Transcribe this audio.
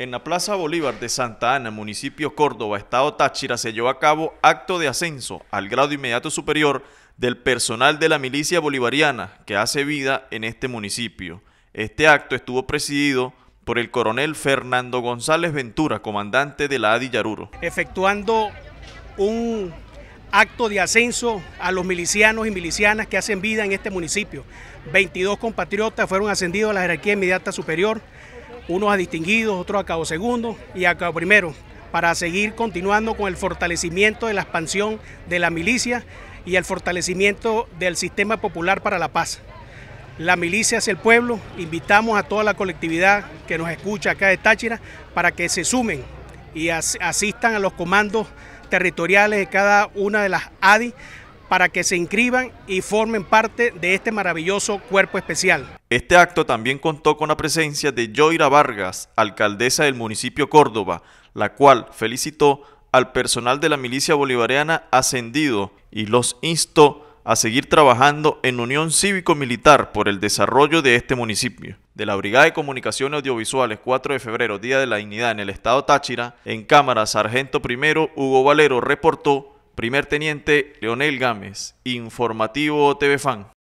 En la Plaza Bolívar de Santa Ana, municipio Córdoba, estado Táchira, se llevó a cabo acto de ascenso al grado inmediato superior del personal de la milicia bolivariana que hace vida en este municipio. Este acto estuvo presidido por el coronel Fernando González Ventura, comandante de la ADI Yaruro. Efectuando un acto de ascenso a los milicianos y milicianas que hacen vida en este municipio. 22 compatriotas fueron ascendidos a la jerarquía inmediata superior unos a distinguidos, otros a cabo segundo y a cabo primero, para seguir continuando con el fortalecimiento de la expansión de la milicia y el fortalecimiento del sistema popular para la paz. La milicia es el pueblo, invitamos a toda la colectividad que nos escucha acá de Táchira para que se sumen y asistan a los comandos territoriales de cada una de las ADI para que se inscriban y formen parte de este maravilloso cuerpo especial. Este acto también contó con la presencia de Joira Vargas, alcaldesa del municipio Córdoba, la cual felicitó al personal de la milicia bolivariana ascendido y los instó a seguir trabajando en unión cívico-militar por el desarrollo de este municipio. De la Brigada de Comunicaciones Audiovisuales 4 de febrero, Día de la Dignidad en el Estado Táchira, en Cámara Sargento Primero Hugo Valero reportó Primer teniente Leonel Gámez, Informativo TV Fan.